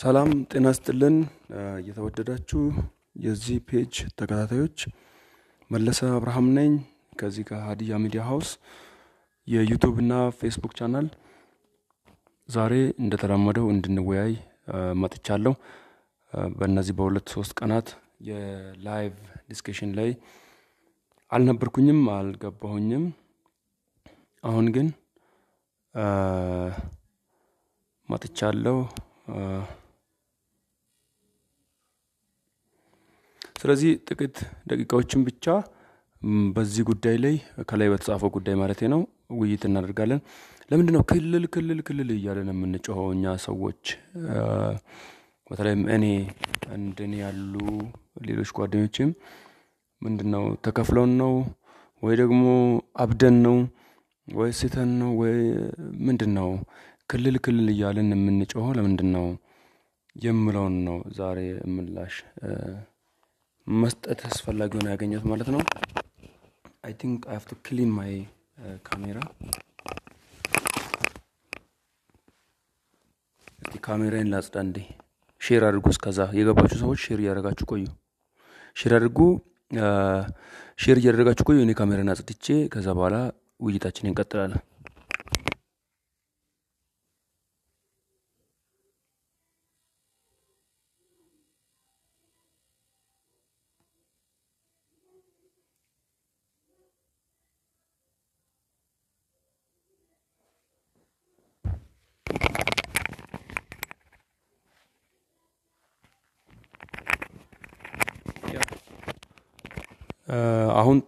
ሰላም ጤና ስጥልን የተወደዳችሁ የዚህ ፔጅ ተከታታዮች መለሰ አብርሃም ነኝ ከዚህ ከሀዲያ ሚዲያ ሀውስ የዩቱብ እና ፌስቡክ ቻናል ዛሬ እንደተለመደው እንድንወያይ መጥቻለሁ። በእነዚህ በሁለት ሶስት ቀናት የላይቭ ዲስከሽን ላይ አልነበርኩኝም፣ አልገባሁኝም። አሁን ግን መጥቻለሁ። ስለዚህ ጥቂት ደቂቃዎችን ብቻ በዚህ ጉዳይ ላይ ከላይ በተጻፈው ጉዳይ ማለት ነው ውይይት እናደርጋለን። ለምንድነው ክልል ክልል ክልል እያለን የምንጮኸው እኛ ሰዎች? በተለይም እኔ እንድን ያሉ ሌሎች ምንድን ምንድነው ተከፍለውን ነው ወይ ደግሞ አብደን ነው ወይ ስተን ነው ወይ ነው ክልል ክልል እያለን የምንጮኸው ነው የምለውን ነው ዛሬ ምላሽ መስጠት አስፈላጊ ሆነ ያገኘት ማለት ነው። አይ ቲንክ አይ ቱ ክሊን ማይ ካሜራ እስቲ ካሜራን ላጽዳ እንዴ። ሼር አድርጉ። እስከዛ የገባችሁ ሰዎች ሼር እያደረጋችሁ ቆዩ። ሼር አድርጉ። uh, ሼር እያደረጋችሁ ቆዩ። እኔ ካሜራን አጽድቼ ከዛ በኋላ ውይይታችንን እንቀጥላለን።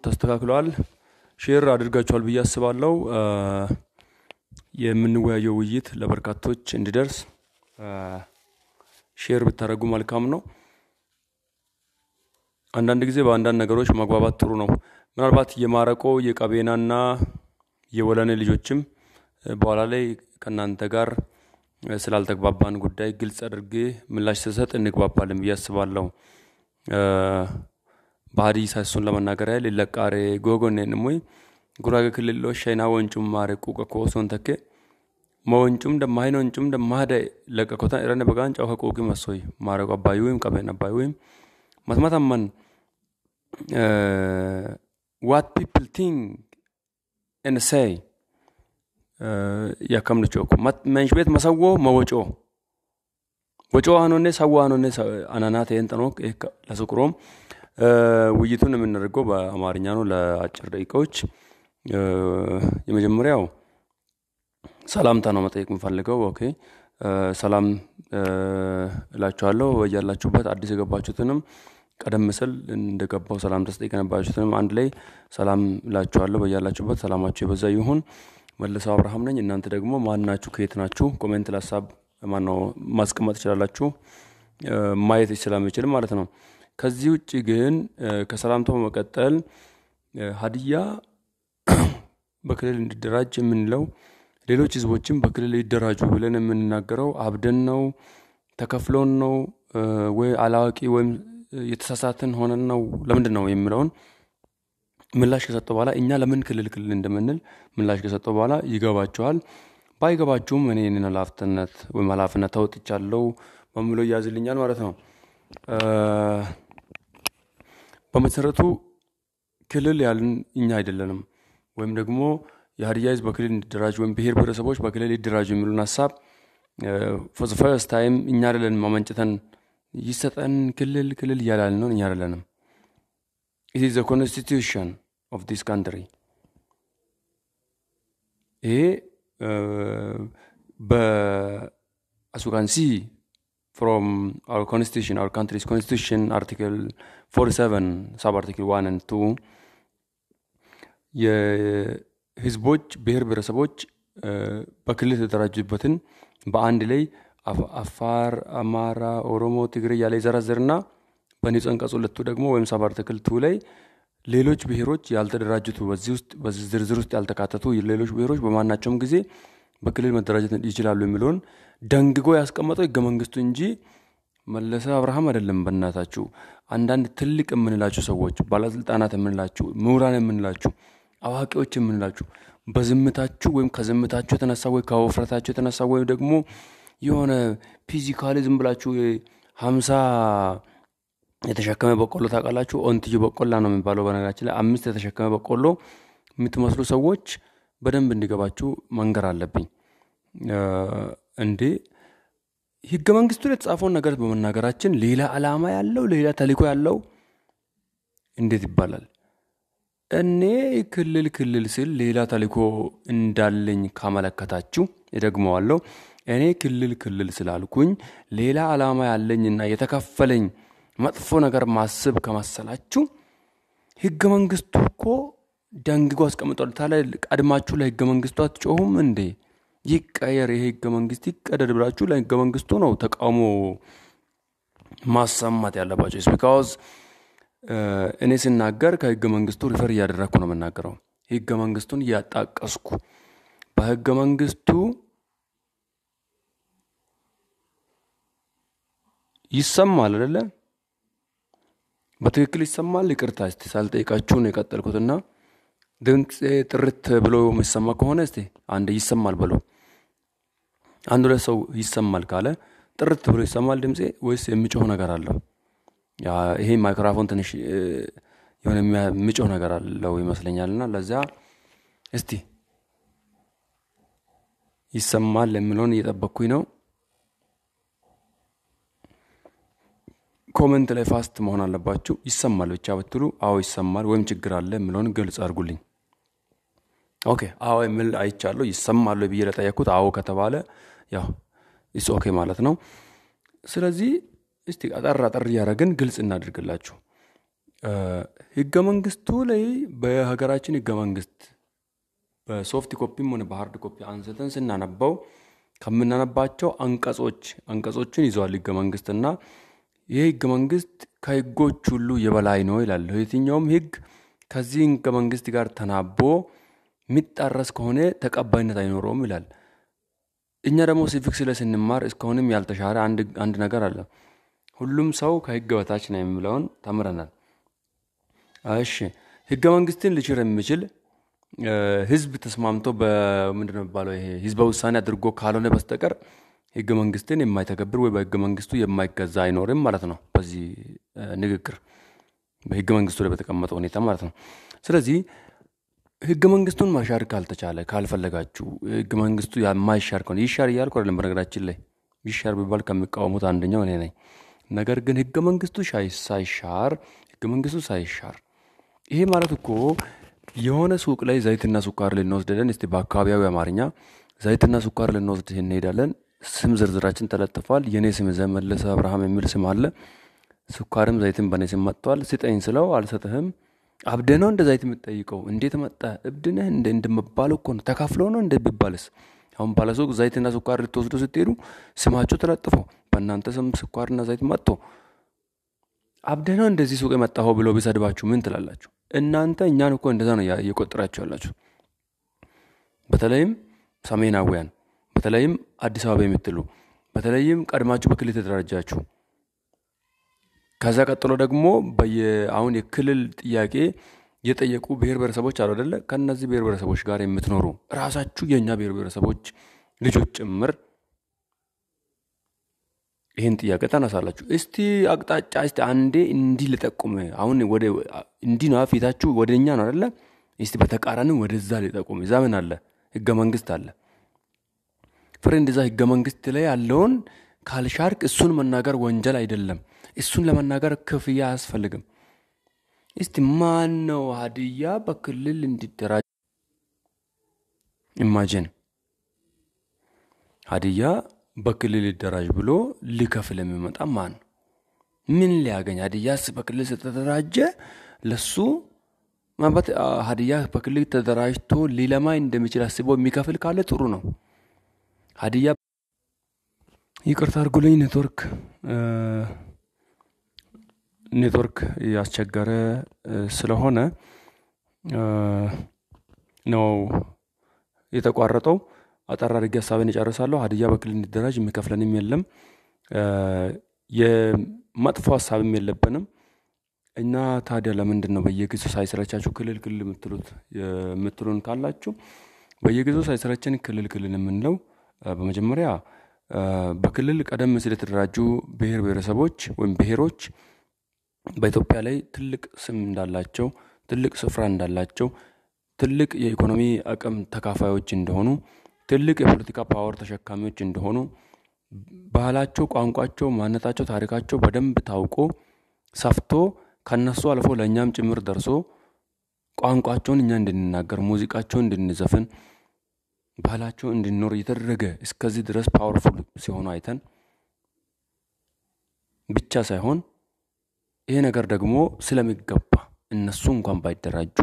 ተስተካክለዋል። ሼር አድርጋችኋል ብዬ አስባለሁ። የምንወያየው ውይይት ለበርካቶች እንዲደርስ ሼር ብታደረጉ መልካም ነው። አንዳንድ ጊዜ በአንዳንድ ነገሮች መግባባት ጥሩ ነው። ምናልባት የማረቆ የቀቤናና የወለኔ ልጆችም በኋላ ላይ ከእናንተ ጋር ስላልተግባባን ጉዳይ ግልጽ አድርጌ ምላሽ ስሰጥ እንግባባለን ብዬ አስባለሁ። ባህሪ ሳሱን ለመናገር ያህል ለቃሬ ጎጎኔን ሙይ ጉራጌ ክልሎ ሸይና ወንጩም ማረ ቁቀ ኮሶን ተኬ መወንጩም ደማይን ወንጩም ደማደ ለቀኮታ ረነ በጋን ጫው ከቁቂ መሶይ ማረ አባዩም ቀበን አባዩም መስማታማን ዋት ፒፕል ቲንክ ኤን ሰይ ያከምሉ ጮኩ መንሽ ቤት መሰዎ መወጮ ወጮ አኖኔ ሰዋ አኖኔ አናናቴ እንጠኖክ ለሱቅሮም ውይይቱን የምናደርገው በአማርኛ ነው ለአጭር ደቂቃዎች። የመጀመሪያው ሰላምታ ነው መጠየቅ የምፈልገው ኦኬ ሰላም እላችኋለሁ በያላችሁበት አዲስ የገባችሁትንም ቀደም ስል እንደገባው ሰላም ስትጠይቁ አንድ ላይ ሰላም እላችኋለሁ በያላችሁበት ሰላማችሁ የበዛ ይሁን። መለሰው አብርሃም ነኝ እናንተ ደግሞ ማን ናችሁ ከየት ናችሁ ኮሜንት ለሀሳብ ማነው ማስቀመጥ ትችላላችሁ። ማየት ስለምችል ማለት ነው ከዚህ ውጭ ግን ከሰላምታው በመቀጠል ሀዲያ በክልል እንዲደራጅ የምንለው ሌሎች ህዝቦችም በክልል ይደራጁ ብለን የምንናገረው አብደን ነው ተከፍሎን ነው ወይ አላዋቂ ወይም የተሳሳትን ሆነን ነው ለምንድን ነው የሚለውን ምላሽ ከሰጠው በኋላ እኛ ለምን ክልል ክልል እንደምንል ምላሽ ከሰጠው በኋላ ይገባችኋል። ባይገባችሁም እኔ ይህንን ኃላፊነት ወይም ኃላፊነት ተወጥቻለሁ በምሎ እያዝልኛል ማለት ነው። በመሰረቱ ክልል ያልን እኛ አይደለንም ወይም ደግሞ የሀዲያ ህዝብ በክልል እንዲደራጅ ወይም ብሔር ብሔረሰቦች በክልል ይደራጅ የሚሉን ሀሳብ ፎር ፈርስት ታይም እኛ አይደለን ማመንጭተን ይሰጠን ክልል ክልል እያላልን ነው። እኛ አይደለንም። ኢት ኢዝ ኮንስቲቱሽን ኦፍ ዲስ ካንትሪ። ይሄ በአሱካንሲ from our constitution, our country's constitution, Article 47, sub-article 1 and 2 የህዝቦች ብሔር ብሔረሰቦች በክልል የተደራጁበትን በአንድ ላይ አፋር፣ አማራ፣ ኦሮሞ፣ ትግሬ እያለ ይዘረዝርና በንዑስ አንቀጽ ሁለቱ ደግሞ ወይም ሰብ አርቲክል ቱ ላይ ሌሎች ብሔሮች ያልተደራጁቱ በዚህ ውስጥ በዚህ ዝርዝር ውስጥ ያልተካተቱ ሌሎች ብሔሮች በማናቸውም ጊዜ በክልል መደራጀት ይችላሉ የሚለውን ደንግጎ ያስቀመጠው ህገ መንግስቱ እንጂ መለሰ አብርሃም አይደለም። በእናታችሁ አንዳንድ ትልቅ የምንላችሁ ሰዎች፣ ባለስልጣናት የምንላችሁ፣ ምሁራን የምንላችሁ፣ አዋቂዎች የምንላችሁ በዝምታችሁ ወይም ከዝምታችሁ የተነሳ ወይ ከውፍረታችሁ የተነሳ ወይም ደግሞ የሆነ ፊዚካሊ ዝም ብላችሁ ሀምሳ የተሸከመ በቆሎ ታውቃላችሁ። ኦንትዩ በቆላ ነው የሚባለው። በነገራችን ላይ አምስት የተሸከመ በቆሎ የምትመስሉ ሰዎች በደንብ እንዲገባችሁ መንገር አለብኝ። እንዴ ህገ መንግስቱ ላይ የተጻፈውን ነገር በመናገራችን ሌላ አላማ ያለው ሌላ ተልኮ ያለው እንዴት ይባላል? እኔ ክልል ክልል ስል ሌላ ተልኮ እንዳለኝ ካመለከታችሁ እደግመዋለሁ። እኔ ክልል ክልል ስላልኩኝ ሌላ አላማ ያለኝና የተከፈለኝ መጥፎ ነገር ማስብ ከመሰላችሁ ህገ መንግስቱ እኮ ደንግጎ አስቀምጧል። ታዲያ ቀድማችሁ ለህገ መንግስቱ አትጮሁም እንዴ? ይቀየር፣ ይሄ ህገ መንግስት ይቀደድ ብላችሁ ለህገ መንግስቱ ነው ተቃውሞ ማሰማት ያለባቸው። ስ ቢካዝ እኔ ስናገር ከህገ መንግስቱ ሪፈር እያደረግኩ ነው የምናገረው። ህገ መንግስቱን እያጣቀስኩ በህገ መንግስቱ ይሰማል አይደለ? በትክክል ይሰማል። ይቅርታ እስቲ ሳልጠይቃችሁን የቀጠልኩትና ድምፅ ጥርት ብሎ የሚሰማ ከሆነ ስ አንድ ይሰማል ብሎ አንድ ሁለት ሰው ይሰማል ካለ ጥርት ብሎ ይሰማል ድምፄ ወይስ የምጮህ ነገር አለው? ይሄ ማይክራፎን ትንሽ የሆነ የምጮህ ነገር አለው ይመስለኛል። እና ለዚያ እስቲ ይሰማል የምለውን እየጠበቅኩኝ ነው። ኮመንት ላይ ፋስት መሆን አለባችሁ። ይሰማል ብቻ ብትሉ አዎ ይሰማል ወይም ችግር አለ የምለውን ግልጽ አድርጉልኝ። ኦኬ አዎ የምል አይቻለሁ። ይሰማሉ ብዬ ለጠየቅኩት አዎ ከተባለ ያው ኢትስ ኦኬ ማለት ነው ስለዚህ እስቲ አጠር አጠር እያደረግን ግልጽ እናድርግላችሁ ህገ መንግስቱ ላይ በሀገራችን ህገ መንግስት በሶፍት ኮፒም ሆነ በሀርድ ኮፒ አንስተን ስናነባው ከምናነባቸው አንቀጾች አንቀጾችን ይዘዋል ህገ እና ይህ ህገ መንግስት ከህጎች ሁሉ የበላይ ነው ይላል የትኛውም ህግ ከዚህ ህገ መንግስት ጋር ተናቦ የሚጣረስ ከሆነ ተቀባይነት አይኖረውም ይላል እኛ ደግሞ ሲቪክስ ላይ ስንማር እስካሁንም ያልተሻረ አንድ ነገር አለ። ሁሉም ሰው ከህግ በታች ነው የሚለውን ተምረናል። እሺ ህገ መንግስትን ልችር የሚችል ህዝብ ተስማምቶ በምንድነው የሚባለው ይሄ ህዝበ ውሳኔ አድርጎ ካልሆነ በስተቀር ህገ መንግስትን የማይተገብር ወይ በህገ መንግስቱ የማይገዛ አይኖርም ማለት ነው። በዚህ ንግግር በህገ መንግስቱ ላይ በተቀመጠ ሁኔታ ማለት ነው። ስለዚህ ህገ መንግስቱን ማሻር ካልተቻለ ካልፈለጋችሁ ህገ መንግስቱ የማይሻር ከሆነ ይሻር እያልኩ አይደለም። በነገራችን ላይ ይሻር ቢባል ከሚቃወሙት አንደኛው እኔ ነኝ። ነገር ግን ህገ መንግስቱ ሳይሻር ህገ መንግስቱ ሳይሻር ይሄ ማለት እኮ የሆነ ሱቅ ላይ ዘይትና ስኳር ልንወስደለን ስ በአካባቢያዊ አማርኛ ዘይትና ስኳር ልንወስድ እንሄዳለን። ስም ዝርዝራችን ተለጥፏል። የእኔ ስም ዘመለሰ አብርሃም የሚል ስም አለ። ስኳርም ዘይትም በእኔ ስም መጥተዋል። ስጠኝ ስለው አልሰጥህም አብደህ ነው እንደዛ የምትጠይቀው? እንዴት መጣ? እብድነህ ነህ እንደ እኮ ነው። ተካፍለው ነው እንደሚባልስ? አሁን ባለሰው ዘይትና ስኳር ልትወስዶ ስትሄዱ ስማቸው ተለጥፎ በእናንተ ስም ስኳርና ዘይት መጥቶ አብደነው ነው እንደዚህ ሱቅ የመጣኸው ብሎ ቢሰድባችሁ ምን ትላላችሁ? እናንተ እኛን እኮ እንደዛ ነው እየቆጠራችሁ ያላችሁ። በተለይም ሰሜናዊያን፣ በተለይም አዲስ አበባ የምትሉ፣ በተለይም ቀድማችሁ በክልል የተደራጃችሁ ከዛ ቀጥሎ ደግሞ አሁን የክልል ጥያቄ የጠየቁ ብሔር ብሔረሰቦች አሉ አደለ? ከእነዚህ ብሄር ብሔረሰቦች ጋር የምትኖሩ ራሳችሁ የእኛ ብሔር ብሔረሰቦች ልጆች ጭምር ይህን ጥያቄ ታነሳላችሁ። እስቲ አቅጣጫ እስቲ አንዴ እንዲህ ልጠቁም፣ አሁን እንዲህ ፊታችሁ ወደ እኛ ነው አደለ? እስቲ በተቃራኒ ወደዛ ልጠቁም። እዛ ምን አለ? ህገ መንግስት አለ። ፍሬንድ እዛ ህገ መንግስት ላይ ያለውን ካልሻርክ እሱን መናገር ወንጀል አይደለም። እሱን ለመናገር ክፍያ አያስፈልግም። እስቲ ማን ነው ሀዲያ በክልል እንዲደራጅ? ኢማጂን ሀዲያ በክልል ይደራጅ ብሎ ሊከፍል የሚመጣ ማን ነው? ምን ሊያገኝ? ሀዲያስ በክልል ስተደራጀ ለሱ ምናልባት ሀዲያ በክልል ተደራጅቶ ሊለማ እንደሚችል አስቦ የሚከፍል ካለ ጥሩ ነው። ሀዲያ ይቅርታ አርጉልኝ ኔትወርክ ኔትወርክ እያስቸገረ ስለሆነ ነው የተቋረጠው። አጠር አድርጌ ሀሳቤን እጨርሳለሁ። ሀዲያ በክል እንዲደራጅ የሚከፍለንም የለም። የመጥፎ ሀሳብም የለብንም። እና ታዲያ ለምንድን ነው በየጊዜው ሳይሰለቻችሁ ክልል ክልል የምትሉት የምትሉን ካላችሁ በየጊዜው ሳይሰለችን ክልል ክልል የምንለው በመጀመሪያ በክልል ቀደም ሲል የተደራጁ ብሄር ብሄረሰቦች ወይም ብሄሮች በኢትዮጵያ ላይ ትልቅ ስም እንዳላቸው ትልቅ ስፍራ እንዳላቸው ትልቅ የኢኮኖሚ አቅም ተካፋዮች እንደሆኑ ትልቅ የፖለቲካ ፓወር ተሸካሚዎች እንደሆኑ ባህላቸው፣ ቋንቋቸው፣ ማንነታቸው፣ ታሪካቸው በደንብ ታውቆ ሰፍቶ ከነሱ አልፎ ለእኛም ጭምር ደርሶ ቋንቋቸውን እኛ እንድንናገር ሙዚቃቸውን እንድንዘፍን ባህላቸው እንድንኖር እየተደረገ እስከዚህ ድረስ ፓወርፉል ሲሆኑ አይተን ብቻ ሳይሆን ይሄ ነገር ደግሞ ስለሚገባ እነሱ እንኳን ባይደራጁ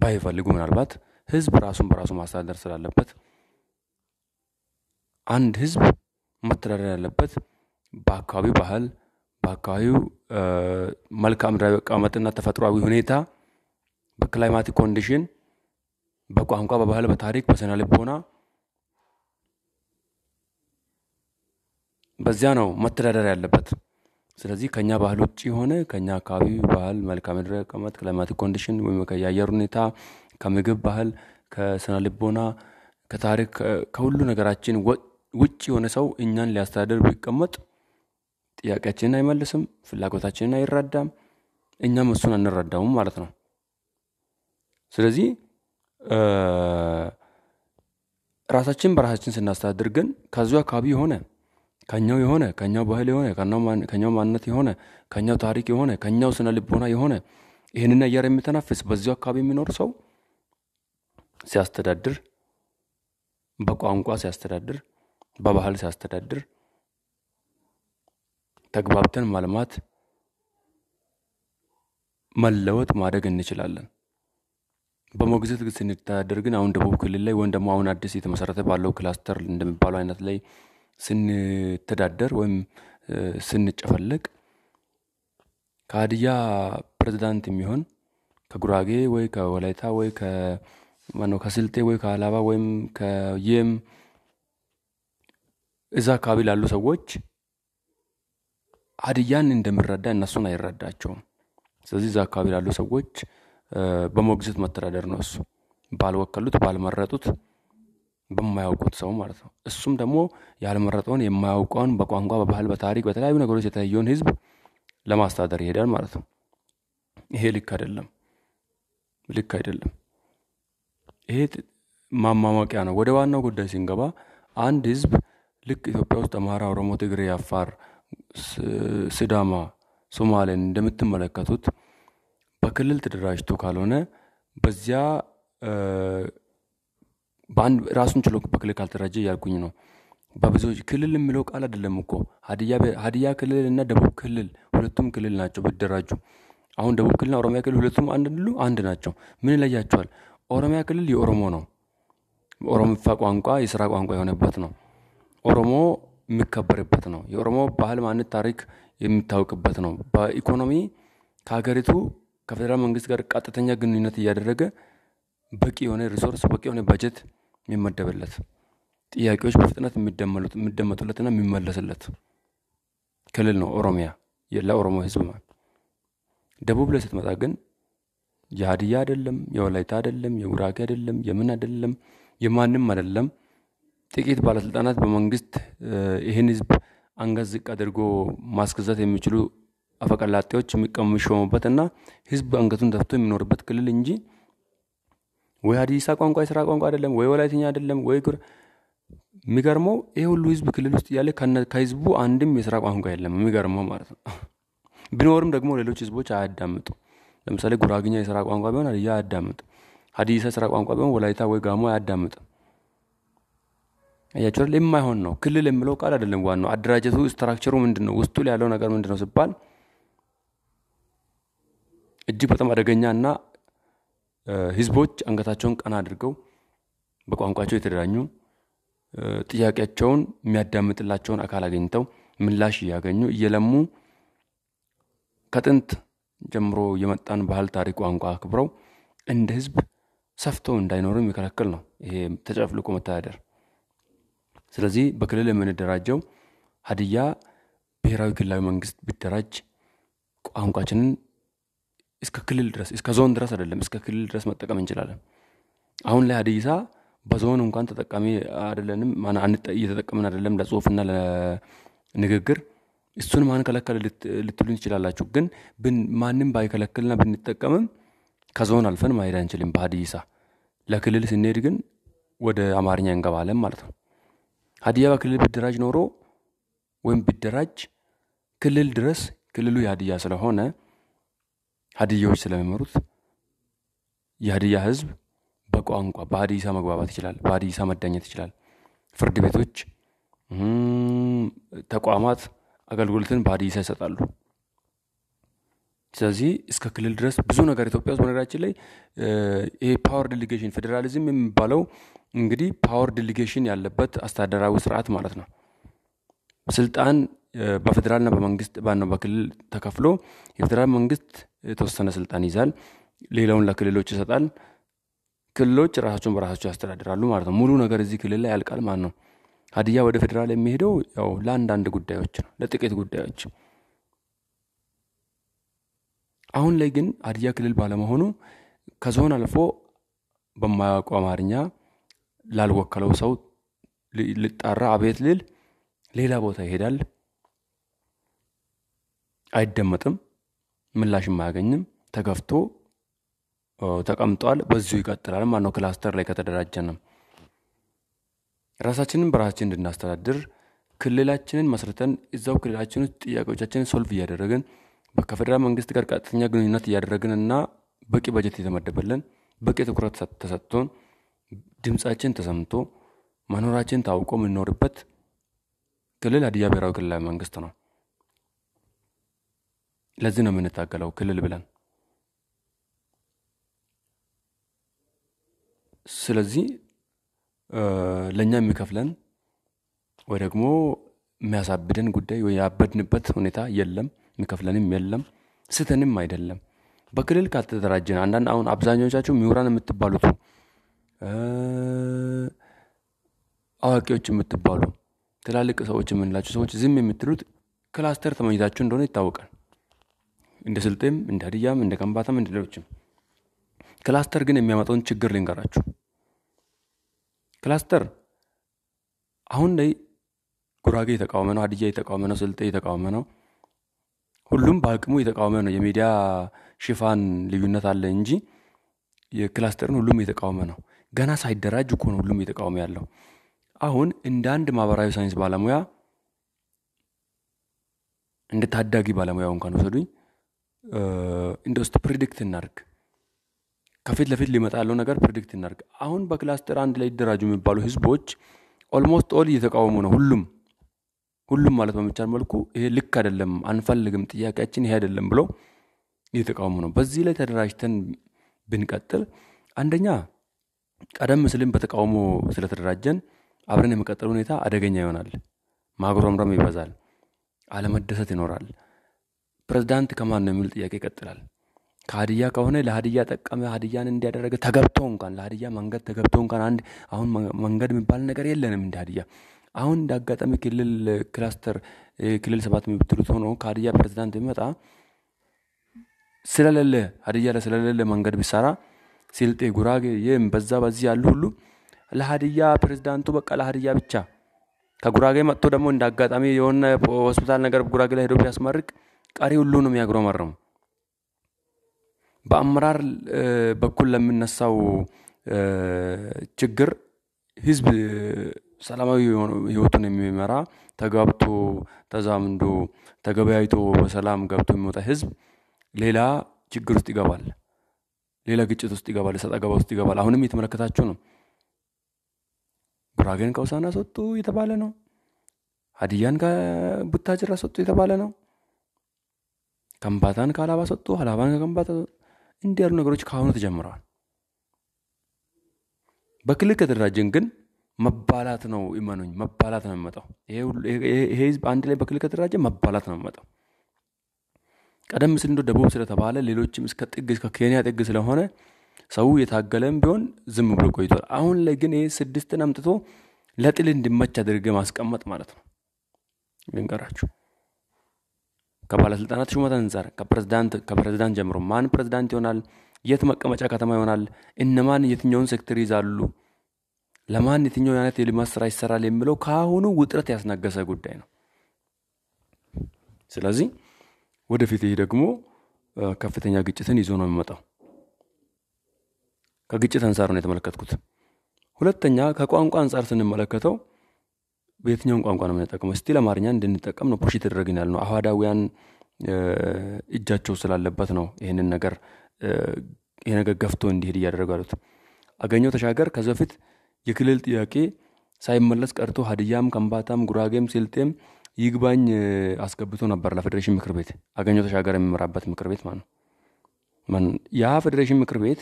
ባይፈልጉ ምናልባት ህዝብ ራሱን በራሱ ማስተዳደር ስላለበት አንድ ህዝብ መተዳደር ያለበት በአካባቢው ባህል፣ በአካባቢው መልክዓ ምድራዊ አቀማመጥና ተፈጥሯዊ ሁኔታ፣ በክላይማቲክ ኮንዲሽን፣ በቋንቋ፣ በባህል፣ በታሪክ፣ በስነ ልቦና በዚያ ነው መተዳደር ያለበት። ስለዚህ ከኛ ባህል ውጭ የሆነ ከኛ አካባቢ ባህል መልክዓ ምድር አቀማመጥ ክላይማቲክ ኮንዲሽን ወይም ከየአየር ሁኔታ ከምግብ ባህል ከስነ ልቦና ከታሪክ ከሁሉ ነገራችን ውጭ የሆነ ሰው እኛን ሊያስተዳደር ቢቀመጥ ጥያቄያችንን አይመልስም ፍላጎታችንን አይረዳም እኛም እሱን አንረዳውም ማለት ነው። ስለዚህ ራሳችን በራሳችን ስናስተዳድር ግን ከዚሁ አካባቢ የሆነ ከኛው የሆነ ከኛው ባህል የሆነ ከኛው ማንነት የሆነ ከኛው ታሪክ የሆነ ከኛው ስነ ልቦና የሆነ ይህንን አየር የሚተናፍስ በዚሁ አካባቢ የሚኖር ሰው ሲያስተዳድር በቋንቋ ሲያስተዳድር በባህል ሲያስተዳድር ተግባብተን ማልማት መለወጥ ማደግ እንችላለን። በሞግዚት ስንተዳደር ግን አሁን ደቡብ ክልል ላይ ወይም ደግሞ አሁን አዲስ የተመሰረተ ባለው ክላስተር እንደሚባለው አይነት ላይ ስንተዳደር ወይም ስንጨፈለቅ ከሀዲያ ፕሬዝዳንት የሚሆን ከጉራጌ ወይ ከወላይታ ወይ ከስልጤ ወይ ከአላባ ወይም ከየም እዛ አካባቢ ላሉ ሰዎች ሀዲያን እንደምረዳ እነሱን አይረዳቸውም። ስለዚህ እዛ አካባቢ ላሉ ሰዎች በሞግዚት መተዳደር ነው እሱ ባልወከሉት ባልመረጡት በማያውቁት ሰው ማለት ነው። እሱም ደግሞ ያልመረጠውን የማያውቀውን በቋንቋ በባህል በታሪክ በተለያዩ ነገሮች የተለየውን ህዝብ ለማስተዳደር ይሄዳል ማለት ነው። ይሄ ልክ አይደለም። ልክ አይደለም። ይሄ ማማማቂያ ነው። ወደ ዋናው ጉዳይ ሲንገባ አንድ ህዝብ ልክ ኢትዮጵያ ውስጥ አማራ፣ ኦሮሞ፣ ትግሬ፣ አፋር፣ ስዳማ፣ ሶማሌን እንደምትመለከቱት በክልል ተደራጅቶ ካልሆነ በዚያ በአንድ ራሱን ችሎ በክልል ካልተደራጀ እያልኩኝ ነው። በብዙዎች ክልል የምለው ቃል አይደለም እኮ ሀዲያ ክልል እና ደቡብ ክልል ሁለቱም ክልል ናቸው ብደራጁ። አሁን ደቡብ ክልልና ኦሮሚያ ክልል ሁለቱም አንድ አይደሉም? አንድ ናቸው። ምን ይለያቸዋል? ኦሮሚያ ክልል የኦሮሞ ነው። ፋ ቋንቋ የስራ ቋንቋ የሆነበት ነው። ኦሮሞ የሚከበርበት ነው። የኦሮሞ ባህል፣ ማንነት፣ ታሪክ የሚታወቅበት ነው። በኢኮኖሚ ከሀገሪቱ ከፌዴራል መንግስት ጋር ቀጥተኛ ግንኙነት እያደረገ በቂ የሆነ ሪሶርስ በቂ የሆነ በጀት የሚመደብለት ጥያቄዎች በፍጥነት የሚደመሉት የሚደመጡለትና የሚመለስለት ክልል ነው ኦሮሚያ ለኦሮሞ ህዝብ ማለት ደቡብ ላይ ስትመጣ ግን የሀዲያ አይደለም የወላይታ አይደለም የጉራጌ አይደለም የምን አይደለም የማንም አይደለም ጥቂት ባለስልጣናት በመንግስት ይህን ህዝብ አንገት ዝቅ አድርጎ ማስገዛት የሚችሉ አፈቀላጤዎች የሚቀሙ የሚሾሙበት እና ህዝብ አንገቱን ተፍቶ የሚኖርበት ክልል እንጂ ወይ አዲስ ቋንቋ የስራ ቋንቋ አይደለም፣ ወይ ወላይተኛ አይደለም፣ ወይ ጉር የሚገርመው ይህ ሁሉ ህዝብ ክልል ውስጥ እያለ ከህዝቡ አንድም የስራ ቋንቋ የለም። የሚገርመው ማለት ነው። ቢኖርም ደግሞ ሌሎች ህዝቦች አያዳምጡ። ለምሳሌ ጉራግኛ የስራ ቋንቋ ቢሆን አድያ አያዳምጥ። ሀዲሳ የስራ ቋንቋ ቢሆን ወላይታ ወይ ጋሞ አያዳምጥም። አያቸዋል። የማይሆን ነው። ክልል የምለው ቃል አይደለም ዋናው። አደራጀቱ ስትራክቸሩ ምንድን ነው? ውስጡ ያለው ነገር ምንድን ነው ሲባል እጅግ በጣም አደገኛ እና ህዝቦች አንገታቸውን ቀና አድርገው በቋንቋቸው የተደራኙ ጥያቄያቸውን የሚያዳምጥላቸውን አካል አግኝተው ምላሽ እያገኙ እየለሙ ከጥንት ጀምሮ የመጣን ባህል፣ ታሪክ፣ ቋንቋ አክብረው እንደ ህዝብ ሰፍቶ እንዳይኖሩ የሚከለክል ነው ይሄ ተጨፍልቆ መተዳደር። ስለዚህ በክልል የምንደራጀው ሀዲያ ብሔራዊ ክልላዊ መንግስት ቢደራጅ ቋንቋችንን እስከ ክልል ድረስ እስከ ዞን ድረስ አይደለም እስከ ክልል ድረስ መጠቀም እንችላለን። አሁን ላይ አደይሳ በዞን እንኳን ተጠቃሚ አይደለንም እየተጠቀምን አይደለም ለጽሁፍና ለንግግር እሱን ማን ከለከለ ልትሉን ትችላላችሁ ግን ማንም ባይከለክልና ብንጠቀምም ከዞን አልፈን ማሄድ አንችልም በአደይሳ ለክልል ስንሄድ ግን ወደ አማርኛ እንገባለን ማለት ነው ሀዲያ በክልል ቢደራጅ ኖሮ ወይም ቢደራጅ ክልል ድረስ ክልሉ የሀዲያ ስለሆነ ሀዲያዎች ስለሚመሩት የሀዲያ ህዝብ በቋንቋ በሀዲሳ መግባባት ይችላል፣ በሀዲሳ መዳኘት ይችላል። ፍርድ ቤቶች፣ ተቋማት አገልግሎትን በሀዲሳ ይሰጣሉ። ስለዚህ እስከ ክልል ድረስ ብዙ ነገር ኢትዮጵያ ውስጥ በነገራችን ላይ ይሄ ፓወር ዴሊጌሽን ፌዴራሊዝም የሚባለው እንግዲህ ፓወር ዴሊጌሽን ያለበት አስተዳደራዊ ስርዓት ማለት ነው። ስልጣን በፌዴራልና በመንግስት ባነው በክልል ተከፍሎ የፌዴራል መንግስት የተወሰነ ስልጣን ይዛል፣ ሌላውን ለክልሎች ይሰጣል። ክልሎች ራሳቸውን በራሳቸው ያስተዳድራሉ ማለት ነው። ሙሉ ነገር እዚህ ክልል ላይ ያልቃል ማለት ነው። ሀዲያ ወደ ፌዴራል የሚሄደው ያው ለአንዳንድ ጉዳዮች ነው፣ ለጥቂት ጉዳዮች። አሁን ላይ ግን ሀዲያ ክልል ባለመሆኑ ከዞን አልፎ በማያውቁ አማርኛ ላልወከለው ሰው ልጣራ አቤት ልል ሌላ ቦታ ይሄዳል። አይደመጥም፣ ምላሽም አያገኝም፣ ተገፍቶ ተቀምጧል። በዚሁ ይቀጥላል ማነው ክላስተር ላይ ከተደራጀንም ራሳችንን በራሳችን እንድናስተዳድር ክልላችንን መስርተን እዛው ክልላችን ውስጥ ጥያቄዎቻችንን ሶልቭ እያደረግን ከፌደራል መንግስት ጋር ቀጥተኛ ግንኙነት እያደረግን እና በቂ በጀት የተመደበልን በቂ ትኩረት ተሰጥቶን ድምፃችን ተሰምቶ መኖራችን ታውቆ የምንኖርበት ክልል ሀዲያ ብሔራዊ ክልላዊ መንግስት ነው። ለዚህ ነው የምንታገለው ክልል ብለን። ስለዚህ ለእኛ የሚከፍለን ወይ ደግሞ የሚያሳብደን ጉዳይ ወይ ያበድንበት ሁኔታ የለም፣ የሚከፍለንም የለም፣ ስተንም አይደለም። በክልል ካልተደራጀን አንዳንድ አሁን አብዛኛዎቻቸው ሚውራን የምትባሉት አዋቂዎች የምትባሉ ትላልቅ ሰዎች የምንላቸው ሰዎች ዝም የምትሉት ክላስተር ተመኝታችሁ እንደሆነ ይታወቃል። እንደ ስልጤም እንደ ሀዲያም እንደ ከምባታም እንደ ሌሎችም። ክላስተር ግን የሚያመጣውን ችግር ልንገራችሁ። ክላስተር አሁን ላይ ጉራጌ የተቃወመ ነው፣ አድያ የተቃወመ ነው፣ ስልጤ የተቃወመ ነው። ሁሉም በአቅሙ የተቃወመ ነው። የሚዲያ ሽፋን ልዩነት አለ እንጂ የክላስተርን ሁሉም የተቃወመ ነው። ገና ሳይደራጅ እኮ ነው ሁሉም የተቃወመ ያለው። አሁን እንደ አንድ ማህበራዊ ሳይንስ ባለሙያ እንደ ታዳጊ ባለሙያ እንኳን ወሰዱኝ እንደ ውስጥ ፕሪዲክት እናርግ ከፊት ለፊት ሊመጣ ያለው ነገር ፕሪዲክት እናርግ አሁን በክላስተር አንድ ላይ ይደራጁ የሚባሉ ህዝቦች ኦልሞስት ኦል እየተቃወሙ ነው ሁሉም ሁሉም ማለት በመቻል መልኩ ይሄ ልክ አይደለም አንፈልግም ጥያቄያችን ይሄ አይደለም ብለው እየተቃወሙ ነው በዚህ ላይ ተደራጅተን ብንቀጥል አንደኛ ቀደም ምስልም በተቃውሞ ስለተደራጀን አብረን የመቀጠል ሁኔታ አደገኛ ይሆናል ማጉረምረም ይበዛል አለመደሰት ይኖራል ፕሬዝዳንት ከማን ነው የሚል ጥያቄ ይቀጥላል። ከሀዲያ ከሆነ ለሀዲያ ጠቀመ፣ ሀዲያን እንዲያደረገ ተገብቶ እንኳን ለሀዲያ መንገድ ተገብቶ እንኳን አንድ አሁን መንገድ የሚባል ነገር የለንም እንደ ሀዲያ። አሁን እንደ አጋጣሚ ክልል ክላስተር ክልል ሰባት የሚብትሉት ሆኖ ከሀዲያ ፕሬዝዳንት የሚመጣ ስለሌለ ሀዲያ ስለሌለ መንገድ ቢሰራ ስልጤ፣ ጉራጌ ይህም በዛ በዚህ ያሉ ሁሉ ለሀዲያ ፕሬዝዳንቱ በቃ ለሀዲያ ብቻ ከጉራጌ መጥቶ ደግሞ እንደ አጋጣሚ የሆነ ሆስፒታል ነገር ጉራጌ ላይ ሄዶ ቢያስመርቅ ቀሪ ሁሉ ነው የሚያጉረመርሙ። በአመራር በኩል ለምነሳው ችግር ህዝብ ሰላማዊ ህይወቱን የሚመራ ተጋብቶ ተዛምዶ ተገበያይቶ በሰላም ገብቶ የሚወጣ ህዝብ ሌላ ችግር ውስጥ ይገባል። ሌላ ግጭት ውስጥ ይገባል። እሰጥ አገባ ውስጥ ይገባል። አሁንም የተመለከታችሁ ነው። ጉራጌን ከውሳና ሰጡ የተባለ ነው። ሀዲያን ከቡታጅራ ሰጡ የተባለ ነው። ከምባታን ከአላባ ሰጡ፣ አላባን ከከምባታ እንዲህ ያሉ ነገሮች ከአሁኑ ተጀምረዋል። በክልል ከተደራጀን ግን መባላት ነው። ይመኑኝ መባላት ነው የሚመጣው። ይሄ ህዝብ አንድ ላይ በክልል ከተደራጀ መባላት ነው የሚመጣው። ቀደም ስል እንደ ደቡብ ስለተባለ ሌሎችም እስከ ጥግ እስከ ኬንያ ጥግ ስለሆነ ሰው የታገለም ቢሆን ዝም ብሎ ቆይቷል። አሁን ላይ ግን ይሄ ስድስትን አምጥቶ ለጥል እንድመች አድርገ ማስቀመጥ ማለት ነው ልንገራችሁ። ከባለስልጣናት ሹመት አንጻር ከፕሬዝዳንት ከፕሬዝዳንት ጀምሮ ማን ፕሬዝዳንት ይሆናል? የት መቀመጫ ከተማ ይሆናል? እነማን የትኛውን ሴክተር ይዛሉ? ለማን የትኛው አይነት የልማት ስራ ይሰራል የሚለው ከአሁኑ ውጥረት ያስነገሰ ጉዳይ ነው። ስለዚህ ወደፊት ይህ ደግሞ ከፍተኛ ግጭትን ይዞ ነው የሚመጣው። ከግጭት አንጻር ነው የተመለከትኩት። ሁለተኛ ከቋንቋ አንጻር ስንመለከተው በየትኛውን ቋንቋ ነው የምንጠቀመው ስቲል አማርኛ እንድንጠቀም ነው ፑሽ የተደረግናል ነው አህዳውያን እጃቸው ስላለበት ነው ይህንን ነገር ይሄ ነገር ገፍቶ እንዲሄድ እያደረጉ ያሉት አገኘው ተሻገር ከዚ በፊት የክልል ጥያቄ ሳይመለስ ቀርቶ ሀድያም ከምባታም ጉራጌም ስልጤም ይግባኝ አስገብቶ ነበር ለፌዴሬሽን ምክር ቤት አገኘው ተሻገር የሚመራበት ምክር ቤት ማለት ነው ያ ፌዴሬሽን ምክር ቤት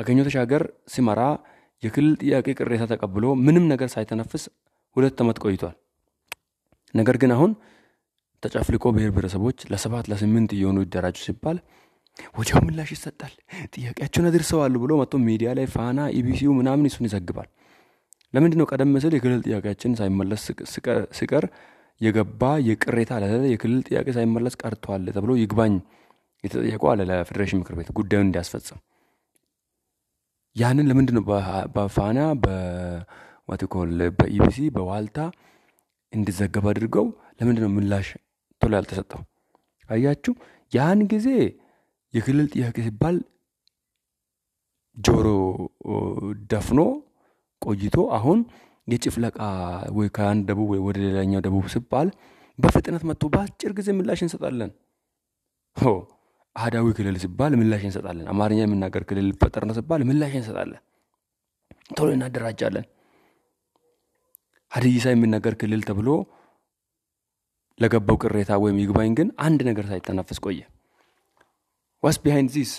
አገኘው ተሻገር ሲመራ የክልል ጥያቄ ቅሬታ ተቀብሎ ምንም ነገር ሳይተነፍስ ሁለት ዓመት ቆይቷል። ነገር ግን አሁን ተጨፍልቆ ብሔር ብሔረሰቦች ለሰባት ለስምንት እየሆኑ ይደራጁ ሲባል ወዲያው ምላሽ ይሰጣል። ጥያቄያቸውን አድርሰዋሉ ብሎ መጥቶ ሚዲያ ላይ ፋና፣ ኢቢሲዩ ምናምን እሱን ይዘግባል። ለምንድ ነው ቀደም ምስል የክልል ጥያቄያችን ሳይመለስ ሲቀር የገባ የቅሬታ አለ የክልል ጥያቄ ሳይመለስ ቀርተዋል ተብሎ ይግባኝ የተጠየቀው አለ ለፌዴሬሽን ምክር ቤት ጉዳዩን እንዲያስፈጽም ያንን ለምንድነው ነው በፋና ዋትኮል uh, በኢቢሲ በዋልታ እንዲዘገብ አድርገው ለምንድ ነው ምላሽ ቶሎ ያልተሰጠው? አያችሁ፣ ያን ጊዜ የክልል ጥያቄ ሲባል ጆሮ ደፍኖ ቆይቶ አሁን የጭፍለቃ ወይ ከአንድ ደቡብ ወደ ሌላኛው ደቡብ ሲባል በፍጥነት መጥቶ በአጭር ጊዜ ምላሽ እንሰጣለን። ሆ አህዳዊ ክልል ሲባል ምላሽ እንሰጣለን። አማርኛ የምናገር ክልል ፈጠርነ ሲባል ምላሽ እንሰጣለን። ቶሎ እናደራጃለን። ሀዲይሳ የሚነገር ክልል ተብሎ ለገባው ቅሬታ ወይም ይግባኝ ግን አንድ ነገር ሳይተናፈስ ቆየ። ዋስ ቢሃይንድ ዚስ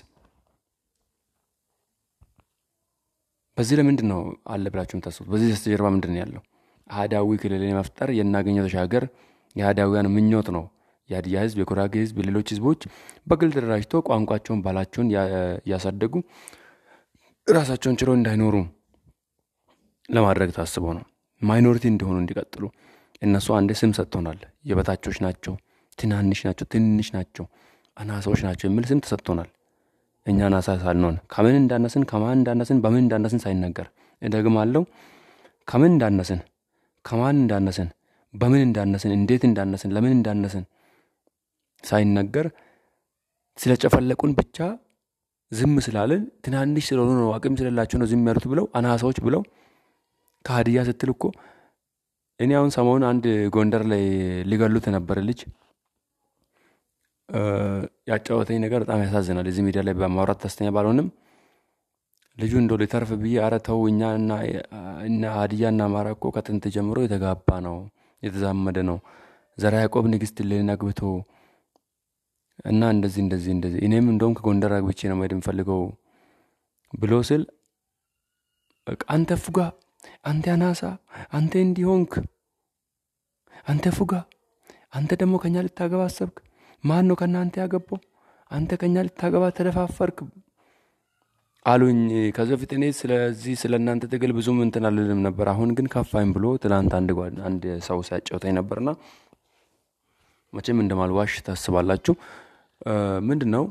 በዚህ ለምንድን ነው አለ ብላችሁም ታስቡት በዚህ ስተጀርባ ምንድን ነው ያለው? አህዳዊ ክልልን የመፍጠር የናገኘው ተሻገር የአህዳውያን ምኞት ነው። የአድያ ህዝብ፣ የጉራጌ ህዝብ፣ የሌሎች ህዝቦች በግል ተደራጅቶ ቋንቋቸውን፣ ባላቸውን እያሳደጉ ራሳቸውን ችለው እንዳይኖሩ ለማድረግ ታስቦ ነው። ማይኖሪቲ እንደሆኑ እንዲቀጥሉ እነሱ አንድ ስም ሰጥቶናል። የበታቾች ናቸው፣ ትናንሽ ናቸው፣ ትንሽ ናቸው፣ አናሳዎች ናቸው የሚል ስም ተሰጥቶናል። እኛ አናሳ ሳልንሆን ከምን እንዳነስን ከማን እንዳነስን በምን እንዳነስን ሳይነገር አለው ከምን እንዳነስን ከማን እንዳነስን በምን እንዳነስን እንዴት እንዳነስን ለምን እንዳነስን ሳይነገር ስለጨፈለቁን ብቻ ዝም ስላልን ትናንሽ ስለሆኑ ነው አቅም ስለላቸው ነው ዝም ያሉት ብለው አናሳዎች ብለው ከሀዲያ ስትል እኮ እኔ አሁን ሰሞኑን አንድ ጎንደር ላይ ሊገሉት የነበረ ልጅ ያጫወተኝ ነገር በጣም ያሳዝናል። እዚህ ሚዲያ ላይ በማውራት ደስተኛ ባልሆንም ልጁ እንደው ሊተርፍ ብዬ ኧረ ተው፣ እኛ እና ሀዲያ እና አማራ እኮ ከጥንት ጀምሮ የተጋባ ነው የተዛመደ ነው። ዘራ ያዕቆብ ንግስት እሌኒን አግብቶ እና እንደዚህ እንደዚህ እንደዚህ እኔም እንደውም ከጎንደር አግብቼ ነው መሄድ የምፈልገው ብሎ ስል አንተ ፉጋ አንተ አናሳ፣ አንተ እንዲሆንክ፣ አንተ ፉጋ፣ አንተ ደግሞ ከኛ ልታገባ አሰብክ። ማን ነው ከእናንተ ያገባው? አንተ ከኛ ልታገባ ተደፋፈርክ አሉኝ። ከዚ በፊት እኔ ስለዚህ ስለ እናንተ ትግል ብዙም እንትን አልልም ነበር። አሁን ግን ከፋኝ ብሎ ትላንት አንድ ሰው ሲያጫውታኝ ነበርና መቼም እንደማልዋሽ ታስባላችሁ። ምንድን ነው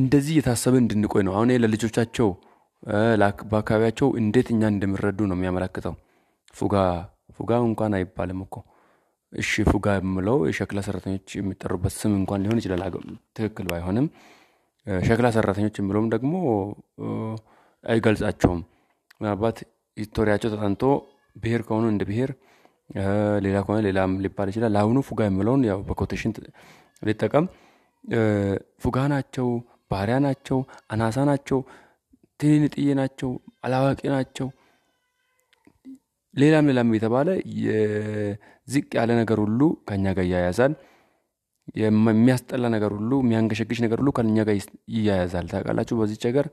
እንደዚህ እየታሰብን እንድንቆይ ነው አሁን ለልጆቻቸው በአካባቢያቸው እንዴት እኛ እንደሚረዱ ነው የሚያመለክተው ፉጋ ፉጋ እንኳን አይባልም እኮ እሺ ፉጋ የምለው የሸክላ ሰራተኞች የሚጠሩበት ስም እንኳን ሊሆን ይችላል ትክክል ባይሆንም ሸክላ ሰራተኞች የምለውም ደግሞ አይገልጻቸውም። ምናልባት ሂስቶሪያቸው ተጠንቶ ብሄር ከሆኑ እንደ ብሄር ሌላ ከሆነ ሌላም ሊባል ይችላል። ለአሁኑ ፉጋ የምለውን ያው በኮቴሽን ሊጠቀም ፉጋ ናቸው፣ ባሪያ ናቸው፣ አናሳ ናቸው ጥዬ ናቸው፣ አላዋቂ ናቸው፣ ሌላም ሌላም የተባለ ዝቅ ያለ ነገር ሁሉ ከኛ ጋር ይያያዛል። የሚያስጠላ ነገር ሁሉ፣ የሚያንገሸግሽ ነገር ሁሉ ከኛ ጋር ይያያዛል። ታውቃላችሁ፣ በዚህ ሀገር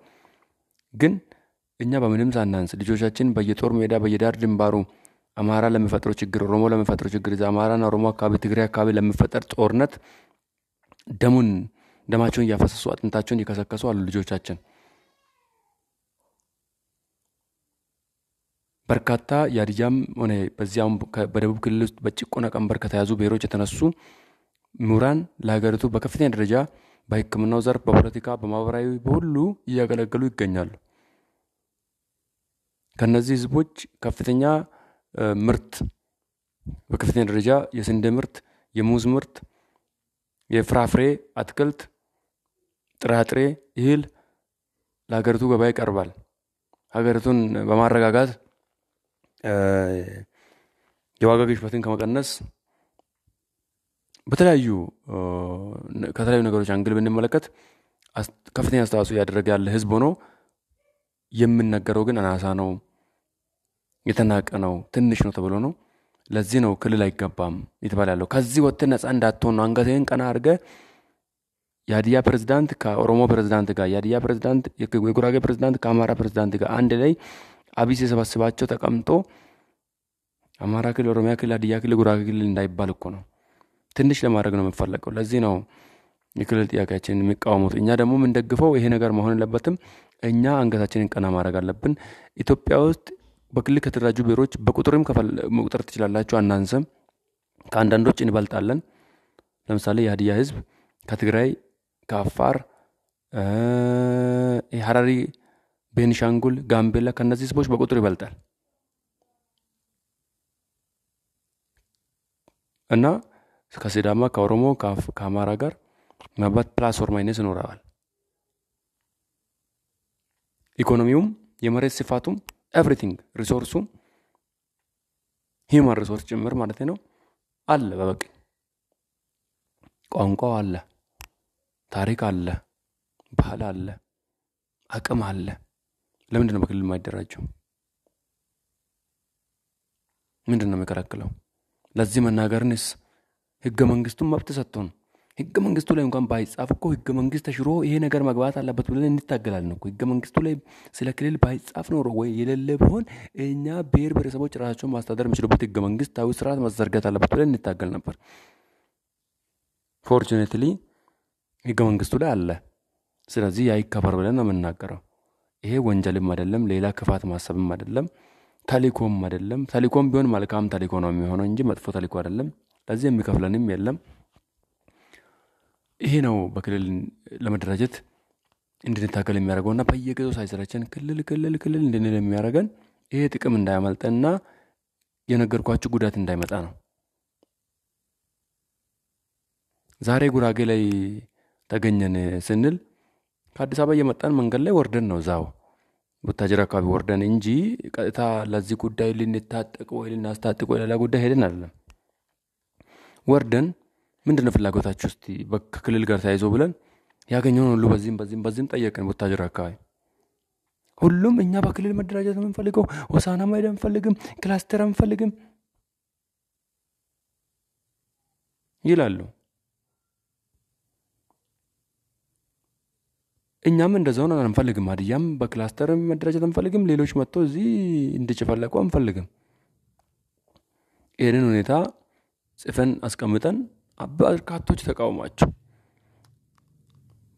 ግን እኛ በምንም ሳናንስ ልጆቻችን በየጦር ሜዳ በየዳር ድንባሩ አማራ ለሚፈጥረው ችግር፣ ኦሮሞ ለሚፈጥረው ችግር፣ አማራና ኦሮሞ አካባቢ፣ ትግራይ አካባቢ ለሚፈጠር ጦርነት ደሙን ደማቸውን እያፈሰሱ አጥንታቸውን እየከሰከሱ አሉ ልጆቻችን። በርካታ የሀዲያም ሆነ በዚያም በደቡብ ክልል ውስጥ በጭቆና ቀንበር ከተያዙ ብሔሮች የተነሱ ምሁራን ለሀገሪቱ በከፍተኛ ደረጃ በሕክምናው ዘርፍ፣ በፖለቲካ፣ በማህበራዊ በሁሉ እያገለገሉ ይገኛሉ። ከእነዚህ ህዝቦች ከፍተኛ ምርት በከፍተኛ ደረጃ የስንዴ ምርት፣ የሙዝ ምርት፣ የፍራፍሬ አትክልት፣ ጥራጥሬ፣ እህል ለሀገሪቱ ገበያ ይቀርባል። ሀገሪቱን በማረጋጋት የዋጋ ግሽበትን ከመቀነስ በተለያዩ ከተለያዩ ነገሮች አንግል ብንመለከት ከፍተኛ አስተዋጽኦ እያደረገ ያለ ህዝብ ሆኖ የምነገረው ግን አናሳ ነው፣ የተናቀ ነው፣ ትንሽ ነው ተብሎ ነው። ለዚህ ነው ክልል አይገባም የተባለ ያለው። ከዚህ ወጥ ነፃ እንዳትሆን ነው። አንገትህን ቀና አድርገ የሀዲያ ፕሬዝዳንት ከኦሮሞ ፕሬዚዳንት ጋር፣ የሀዲያ ፕሬዚዳንት የጉራጌ ፕሬዚዳንት ከአማራ ፕሬዚዳንት ጋር አንድ ላይ አብይ ሲሰበስባቸው ተቀምጦ አማራ ክልል፣ ኦሮሚያ ክልል፣ ሀዲያ ክልል፣ ጉራጌ ክልል እንዳይባል እኮ ነው። ትንሽ ለማድረግ ነው የምፈለገው። ለዚህ ነው የክልል ጥያቄያችንን የሚቃወሙት። እኛ ደግሞ የምንደግፈው ይሄ ነገር መሆን የለበትም። እኛ አንገታችንን ቀና ማድረግ አለብን። ኢትዮጵያ ውስጥ በክልል ከተደራጁ ቢሮዎች በቁጥርም መቁጠር ትችላላችሁ። አናንሰም፣ ከአንዳንዶች እንበልጣለን። ለምሳሌ የሀዲያ ህዝብ ከትግራይ ከአፋር ሀራሪ ቤንሻንጉል ጋምቤላ ከእነዚህ ህዝቦች በቁጥር ይበልጣል እና ከሲዳማ ከኦሮሞ ከአማራ ጋር ምናልባት ፕላስ ኦር ማይነስ ይኖረዋል። ኢኮኖሚውም የመሬት ስፋቱም ኤቭሪቲንግ ሪሶርሱም ሂማን ሪሶርስ ጭምር ማለት ነው አለ በበቂ ቋንቋው አለ፣ ታሪክ አለ፣ ባህል አለ፣ አቅም አለ። ለምንድን ነው በክልል የማይደራጀው? ምንድን ነው የሚከለክለው? ለዚህ መናገርንስ ህገ መንግስቱን መብት ሰጥቶን ህገ መንግስቱ ላይ እንኳን ባይጻፍ እኮ ህገ መንግስት ተሽሮ ይሄ ነገር መግባት አለበት ብለን እንታገላለን እኮ። ህገ መንግስቱ ላይ ስለ ክልል ባይጻፍ ኖሮ ወይ የሌለ ቢሆን እኛ ብሔር ብሔረሰቦች ራሳቸውን ማስተዳደር የሚችሉበት ህገ መንግስታዊ ስርዓት መዘርጋት አለበት ብለን እንታገል ነበር። ፎርቹኔትሊ ህገ መንግስቱ ላይ አለ። ስለዚህ ያ ብለን ነው የምናገረው። ይሄ ወንጀልም አይደለም፣ ሌላ ክፋት ማሰብም አይደለም፣ ተልእኮም አይደለም። ተልእኮም ቢሆን መልካም ተልእኮ ነው የሚሆነው እንጂ መጥፎ ተልእኮ አይደለም። ለዚህ የሚከፍለንም የለም። ይሄ ነው በክልል ለመደራጀት እንድንታገል የሚያደርገውና በየጊዜው ሳይሰለቸን ክልል ክልል ክልል እንድንል የሚያደርገን ይሄ ጥቅም እንዳያመልጠንና የነገርኳችሁ ጉዳት እንዳይመጣ ነው። ዛሬ ጉራጌ ላይ ተገኘን ስንል ከአዲስ አበባ እየመጣን መንገድ ላይ ወርደን ነው እዛው ቡታጅር አካባቢ ወርደን እንጂ ቀጥታ ለዚህ ጉዳይ ልንታጠቅ ወይ ልናስታጥቅ ወይ ሌላ ጉዳይ ሄደን አይደለም። ወርደን ምንድነው ፍላጎታችሁ እስቲ ከክልል ጋር ተያይዞ ብለን ያገኘውን ሁሉ በዚህም በዚህም በዚህም ጠየቅን። ቡታጅር አካባቢ ሁሉም እኛ በክልል መደራጀት ነው የምንፈልገው፣ ሆሳና ማሄድ አንፈልግም፣ ክላስተር አንፈልግም ይላሉ። እኛም እንደዛ ሆነን አንፈልግም። አድያም በክላስተር መደራጀት አንፈልግም። ሌሎች መጥቶ እዚህ እንድጭፈለቁ አንፈልግም። ይህንን ሁኔታ ጽፈን አስቀምጠን በርካቶች ተቃውሟቸው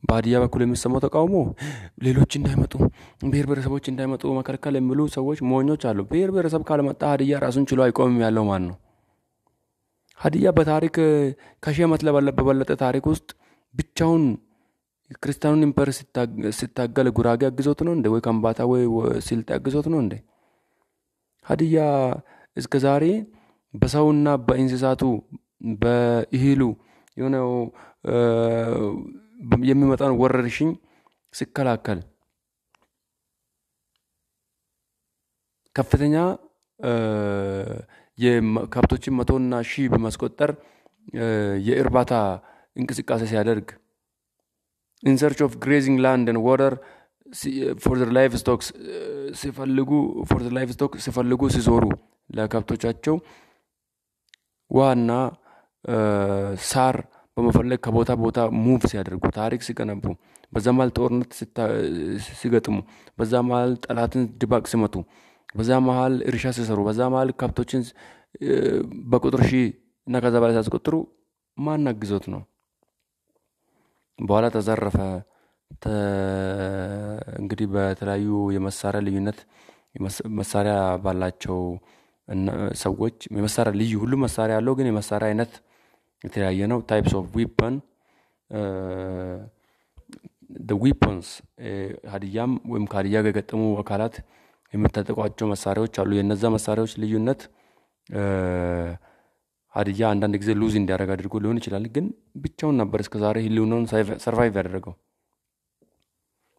በአድያ በኩል የሚሰማው ተቃውሞ ሌሎች እንዳይመጡ ብሔር ብሔረሰቦች እንዳይመጡ መከልከል የሚሉ ሰዎች ሞኞች አሉ። ብሔር ብሔረሰብ ካልመጣ አድያ ራሱን ችሎ አይቆምም ያለው ማን ነው? ሀዲያ በታሪክ ከሺህ ዓመት በበለጠ ታሪክ ውስጥ ብቻውን ክርስቲያኑን ኢምፐር ሲታገል ጉራጌ አግዞት ነው እንዴ? ወይ ከምባታ ወይ ስልጤ አግዞት ነው እንዴ? ሀዲያ እስከ ዛሬ በሰውና በእንስሳቱ በእህሉ የሆነ የሚመጣን ወረርሽኝ ሲከላከል ከፍተኛ የከብቶችን መቶና ሺህ በማስቆጠር የእርባታ እንቅስቃሴ ሲያደርግ ኢን ሰርች ኦፍ ግሬዚንግ ላንድ ን ዋተር ፎር ላይፍ ስቶክ ሲፈልጉ ፎር ላይፍ ስቶክ ሲፈልጉ ሲዞሩ ለከብቶቻቸው ውሃና ሳር በመፈለግ ከቦታ ቦታ ሙቭ ሲያደርጉ ታሪክ ሲገነቡ በዛ መሀል ጦርነት ሲገጥሙ በዛ መሀል ጠላትን ድባቅ ሲመቱ በዛ መሀል እርሻ ሲሰሩ በዛ መሀል ከብቶችን በቁጥር ሺህ እና ከዛ በላይ ሲያስቆጥሩ ማን አግዞት ነው? በኋላ ተዘረፈ። እንግዲህ በተለያዩ የመሳሪያ ልዩነት መሳሪያ ባላቸው ሰዎች የመሳሪያ ልዩ ሁሉም መሳሪያ አለው ግን የመሳሪያ አይነት የተለያየ ነው። ታይፕስ ኦፍ ዊፐን ዊፐንስ ሀዲያም ወይም ከሀዲያ ጋር የገጠሙ አካላት የምታጠቋቸው መሳሪያዎች አሉ። የነዛ መሳሪያዎች ልዩነት ሀዲያ አንዳንድ ጊዜ ሉዝ እንዲያደረግ አድርጎ ሊሆን ይችላል፣ ግን ብቻውን ነበር እስከ ዛሬ ህልውናውን ሰርቫይቭ ያደረገው።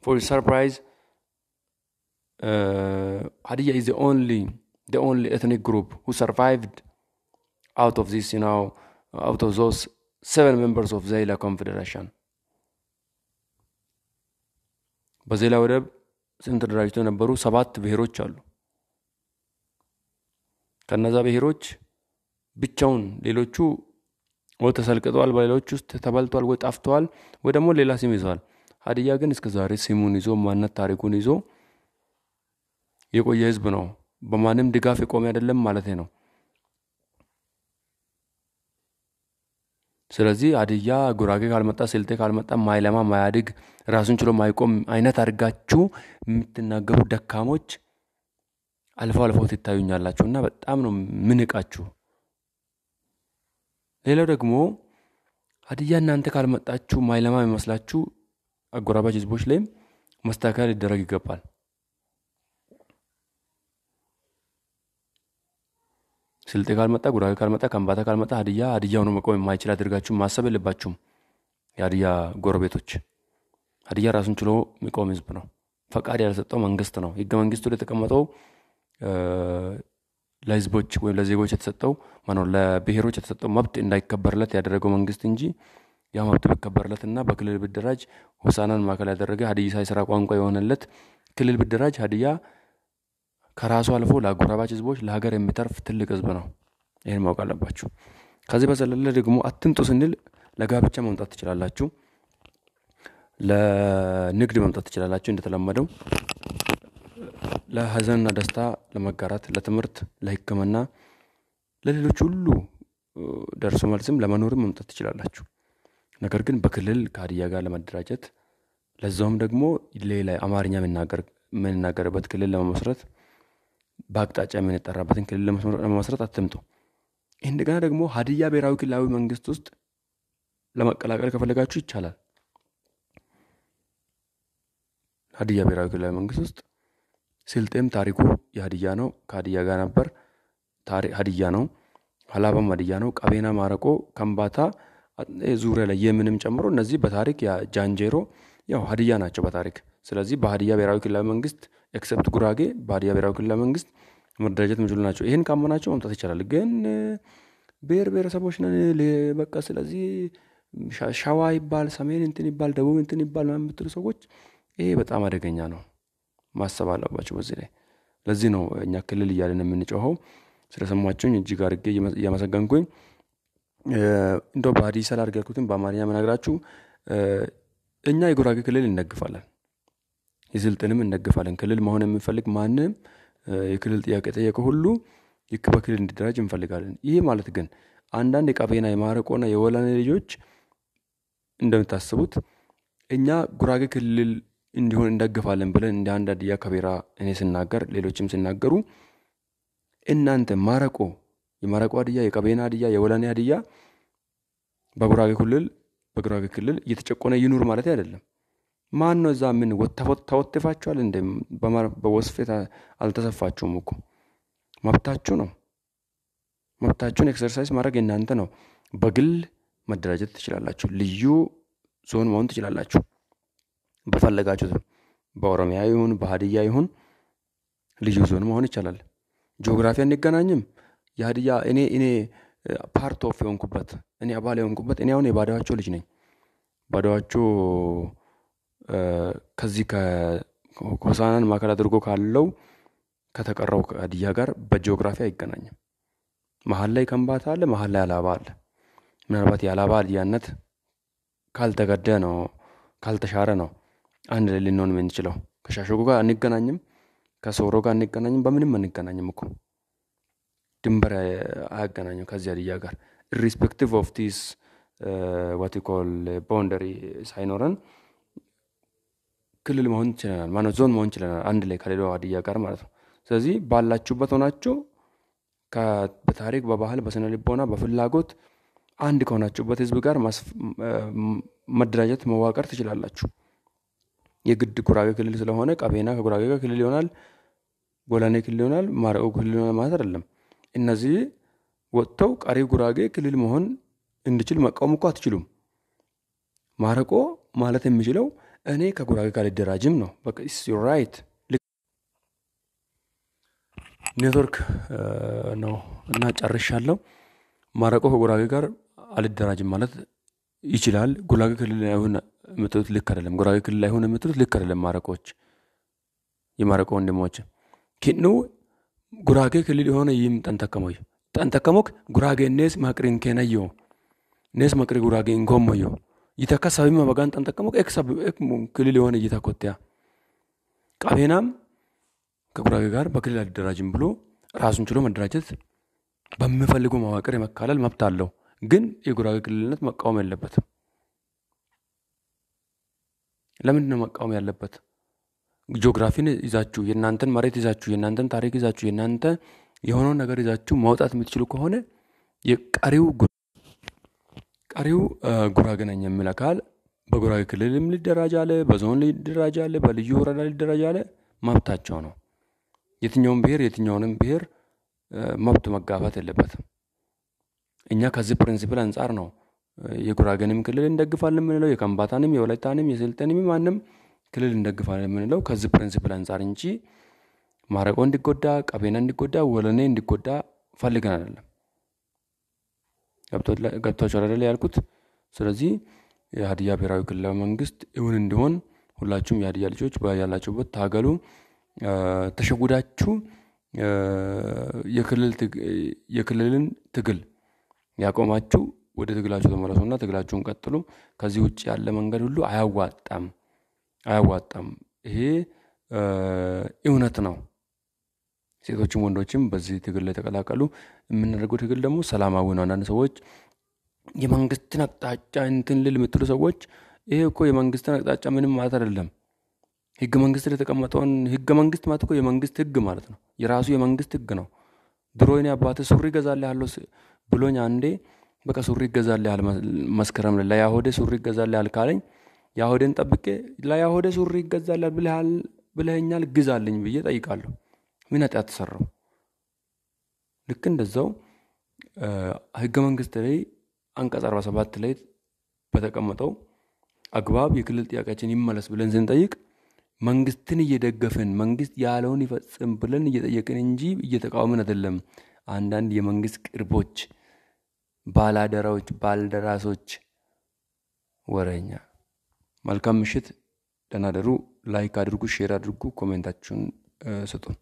ፎር ሰርፕራይዝ uh, ሀዲያ ኢዝ ኦንሊ the ኤትኒክ ግሩፕ group who survived out of this, you know, out of those seven members of በዜላ ወደብ ስም ተደራጅቶ የነበሩ ሰባት ብሔሮች አሉ። ከነዛ ብሔሮች ብቻውን ሌሎቹ ወይ ተሰልቅጠዋል፣ በሌሎች ውስጥ ተበልቷል፣ ወይ ጠፍተዋል፣ ወይ ደግሞ ሌላ ስም ይዘዋል። ሀዲያ ግን እስከ ዛሬ ስሙን ይዞ ማንነት ታሪኩን ይዞ የቆየ ህዝብ ነው። በማንም ድጋፍ የቆመ አይደለም ማለት ነው። ስለዚህ ሀዲያ ጉራጌ ካልመጣ ስልጤ ካልመጣ ማይለማ ማያድግ ራሱን ችሎ ማይቆም አይነት አድርጋችሁ የምትናገሩ ደካሞች አልፎ አልፎ ትታዩኛላችሁ እና በጣም ነው ምንቃችሁ። ሌላው ደግሞ ሀዲያ እናንተ ካልመጣችሁ ማይለማ የሚመስላችሁ አጎራባች ህዝቦች ላይም መስተካከል ሊደረግ ይገባል። ስልጤ ካልመጣ፣ ጉራጌ ካልመጣ፣ ከምባታ ካልመጣ ሀዲያ ሀዲያ ሆኖ መቆም የማይችል አድርጋችሁ ማሰብ የለባችሁም። የሀዲያ ጎረቤቶች ሀዲያ ራሱን ችሎ የሚቆም ህዝብ ነው። ፈቃድ ያልሰጠው መንግስት ነው። ህገ መንግስቱ ላይ የተቀመጠው ለህዝቦች ወይም ለዜጎች የተሰጠው ማነው ለብሔሮች የተሰጠው መብት እንዳይከበርለት ያደረገው መንግስት እንጂ ያ መብት ቢከበርለትና በክልል ብደራጅ ሆሳናን ማዕከል ያደረገ ሀዲይሳ የስራ ቋንቋ የሆነለት ክልል ብደራጅ ሀዲያ ከራሱ አልፎ ለአጎራባች ህዝቦች ለሀገር የሚተርፍ ትልቅ ህዝብ ነው። ይህን ማወቅ አለባችሁ። ከዚህ በዘለለ ደግሞ አትምጡ ስንል ለጋብቻ መምጣት ትችላላችሁ፣ ለንግድ መምጣት ትችላላችሁ እንደተለመደው ለሀዘንና ደስታ ለመጋራት ለትምህርት ለህክምና ለሌሎች ሁሉ ደርሶ መልስም ለመኖርም መምጣት ትችላላችሁ። ነገር ግን በክልል ከሀዲያ ጋር ለመደራጀት ለዛውም ደግሞ ሌላ አማርኛ የምንናገርበት ክልል ለመመስረት በአቅጣጫ የምንጠራበትን ክልል ለመመስረት አትምጡ። እንደገና ደግሞ ሀዲያ ብሔራዊ ክልላዊ መንግስት ውስጥ ለመቀላቀል ከፈለጋችሁ ይቻላል። ሀዲያ ብሔራዊ ክልላዊ መንግስት ውስጥ ስልጤም ታሪኩ የሀዲያ ነው። ከሀዲያ ጋር ነበር። ሀዲያ ነው። ሀላባም ሀዲያ ነው። ቀቤና፣ ማረቆ፣ ከምባታ ዙሪያ ላይ የምንም ጨምሮ እነዚህ በታሪክ ጃንጄሮ ያው ሀዲያ ናቸው በታሪክ ስለዚህ በሀዲያ ብሔራዊ ክልላዊ መንግስት ኤክሰፕት ጉራጌ በሀዲያ ብሔራዊ ክልላዊ መንግስት መደራጀት የሚችሉ ናቸው። ይህን ካመናቸው መምጣት ይቻላል። ግን ብሔር ብሔረሰቦች ነን በቃ ስለዚህ ሸዋ ይባል ሰሜን እንትን ይባል ደቡብ እንትን ይባል ምናምን የምትሉ ሰዎች ይሄ በጣም አደገኛ ነው። ማሰብ አለባቸው በዚህ ላይ ለዚህ ነው እኛ ክልል እያለን የምንጮኸው ስለሰማችሁኝ እጅግ አድርጌ እያመሰገንኩኝ እንደው በሀዲስ አላደረግኩትም በአማርኛ መናግራችሁ እኛ የጉራጌ ክልል እንደግፋለን የስልጥንም እንደግፋለን ክልል መሆን የምንፈልግ ማንም የክልል ጥያቄ ጠየቀ ሁሉ በክልል እንዲደራጅ እንፈልጋለን ይህ ማለት ግን አንዳንድ የቀቤና የማረቆና የወላኔ ልጆች እንደምታስቡት እኛ ጉራጌ ክልል እንዲሆን እንደግፋለን ብለን እንደ አንድ አድያ ከቤራ እኔ ስናገር ሌሎችም ሲናገሩ እናንተ ማረቆ የማረቆ አድያ የቀቤና አድያ የወላኔ አድያ በጉራጌ ክልል በጉራጌ ክልል እየተጨቆነ ይኑር ማለት አይደለም። ማን ነው እዛ ምን ተወትፋችኋል? እንደ በወስፌት አልተሰፋችሁም እኮ መብታችሁ ነው። መብታችሁን ኤክሰርሳይዝ ማድረግ የእናንተ ነው። በግል መደራጀት ትችላላችሁ። ልዩ ዞን መሆን ትችላላችሁ። በፈለጋችሁት በኦሮሚያ ይሁን በሀድያ ይሁን ልዩ ዞን መሆን ይቻላል። ጂኦግራፊ አንገናኝም። የሀዲያ እኔ እኔ ፓርት ኦፍ የሆንኩበት እኔ አባል የሆንኩበት እኔ አሁን የባዳዋቸው ልጅ ነኝ። ባዳዋቾ ከዚህ ከሆሳናን ማዕከል አድርጎ ካለው ከተቀረው ከሀዲያ ጋር በጂኦግራፊ አይገናኝም። መሀል ላይ ከምባታ አለ፣ መሀል ላይ አላባ አለ። ምናልባት የአላባ ሀዲያነት ካልተገደ ነው ካልተሻረ ነው አንድ ላይ ልንሆን የምንችለው ከሻሸጎ ጋር አንገናኝም ከሶሮ ጋር አንገናኝም በምንም አንገናኝም እኮ ድንበር አያገናኘው ከዚህ አድያ ጋር ኢሪስፔክቲቭ ኦፍ ቲስ ዋት ኮል ባውንደሪ ሳይኖረን ክልል መሆን ችለናል ማለት ዞን መሆን ችለናል አንድ ላይ ከሌላው አድያ ጋር ማለት ነው ስለዚህ ባላችሁበት ሆናችሁ በታሪክ በባህል በስነ ልቦና በፍላጎት አንድ ከሆናችሁበት ህዝብ ጋር መደራጀት መዋቀር ትችላላችሁ የግድ ጉራጌ ክልል ስለሆነ ቀቤና ከጉራጌ ጋር ክልል ይሆናል፣ ጎላኔ ክልል ይሆናል፣ ማረቆ ክልል ይሆናል ማለት አይደለም። እነዚህ ወጥተው ቀሪ ጉራጌ ክልል መሆን እንዲችል መቃወም እኮ አትችሉም። ማረቆ ማለት የሚችለው እኔ ከጉራጌ ጋር ልደራጅም ነው። በቃ ኢስ ራይት ኔትወርክ ነው እና ጨርሻለሁ። ማረቆ ከጉራጌ ጋር አልደራጅም ማለት ይችላል። ጉራጌ ክልል አይሆን የምትሉት ልክ አይደለም። ጉራዊ ክልል ላይ ሆነ የምትሉት ልክ አይደለም። ማረቆች የማረቆ ወንድሞች ኪኑ ጉራጌ ክልል የሆነ ይህም ጠንተከሞይ ጠንተከሞክ ጉራጌ ኔስ ማቅሪን ኬነዮ ኔስ መቅሪ ጉራጌ እንኮሞዮ ይተካ ሳቢማ በጋን ጠንተከሞክ ኤክ ክልል የሆነ እየተኮትያ ቃቤናም ከጉራጌ ጋር በክልል አልደራጅም ብሎ ራሱን ችሎ መደራጀት በሚፈልገው መዋቅር የመካለል መብት አለው። ግን የጉራጌ ክልልነት መቃወም የለበትም። ለምንድን ነው መቃወም ያለበት? ጂኦግራፊን ይዛችሁ የእናንተን መሬት ይዛችሁ የእናንተን ታሪክ ይዛችሁ የእናንተ የሆነውን ነገር ይዛችሁ ማውጣት የምትችሉ ከሆነ የቀሪው ቀሪው ጉራግነኝ የሚል አካል በጉራጌ ክልልም ሊደራጅ አለ፣ በዞን ሊደራጅ አለ፣ በልዩ ወረዳ ሊደራጅ አለ። መብታቸው ነው። የትኛውን ብሔር የትኛውንም ብሔር መብት መጋፋት የለበትም። እኛ ከዚህ ፕሪንሲፕል አንጻር ነው የጉራገንም ክልል እንደግፋለን የምንለው የከምባታንም የወላይታንም የስልጠንም ማንም ክልል እንደግፋለን የምንለው ከዚህ ፕሪንስፕል አንፃር እንጂ ማረቆ እንዲጎዳ ቀቤና እንዲጎዳ ወለኔ እንዲጎዳ ፈልገን አይደለም። ገብቷችኋል አደለ ያልኩት? ስለዚህ የሀዲያ ብሔራዊ ክልላዊ መንግስት እውን እንዲሆን ሁላችሁም የሀዲያ ልጆች ያላችሁበት ታገሉ። ተሸጉዳችሁ የክልልን ትግል ያቆማችሁ ወደ ትግላችሁ ተመለሱና ትግላችሁን ቀጥሉ። ከዚህ ውጭ ያለ መንገድ ሁሉ አያዋጣም አያዋጣም። ይሄ እውነት ነው። ሴቶችም ወንዶችም በዚህ ትግል ላይ ተቀላቀሉ። የምናደርገው ትግል ደግሞ ሰላማዊ ነው። አንዳንድ ሰዎች የመንግስትን አቅጣጫ እንትን ልል የምትሉ ሰዎች ይሄ እኮ የመንግስትን አቅጣጫ ምንም ማለት አይደለም። ህገ መንግስት የተቀመጠውን ህገ መንግስት ማለት እኮ የመንግስት ህግ ማለት ነው። የራሱ የመንግስት ህግ ነው። ድሮ እኔ አባቴ ሱሪ ገዛልሃለሁ ብሎኝ አንዴ በቃ ሱሪ ይገዛል ያህል መስከረም ላይ ለያሆዴ ሱሪ ያህል ካለኝ ያሆዴን ጠብቄ ለያሆዴ ሱሪ ይገዛልሃል ብለሃል ብለኸኛል ግዛልኝ ብዬ ጠይቃለሁ። ምን ኃጢአት ተሰራው? ልክ እንደዛው ህገ መንግስት ላይ አንቀጽ 47 ላይ በተቀመጠው አግባብ የክልል ጥያቄያችን ይመለስ ብለን ስንጠይቅ መንግስትን እየደገፍን መንግስት ያለውን ይፈጽም ብለን እየጠየቅን እንጂ እየተቃወምን አይደለም። አንዳንድ የመንግስት ቅርቦች ባላደራዎች፣ ባልደራሶች፣ ወረኛ። መልካም ምሽት፣ ደህና ደሩ። ላይክ አድርጉ፣ ሼር አድርጉ፣ ኮሜንታችሁን ስጡን።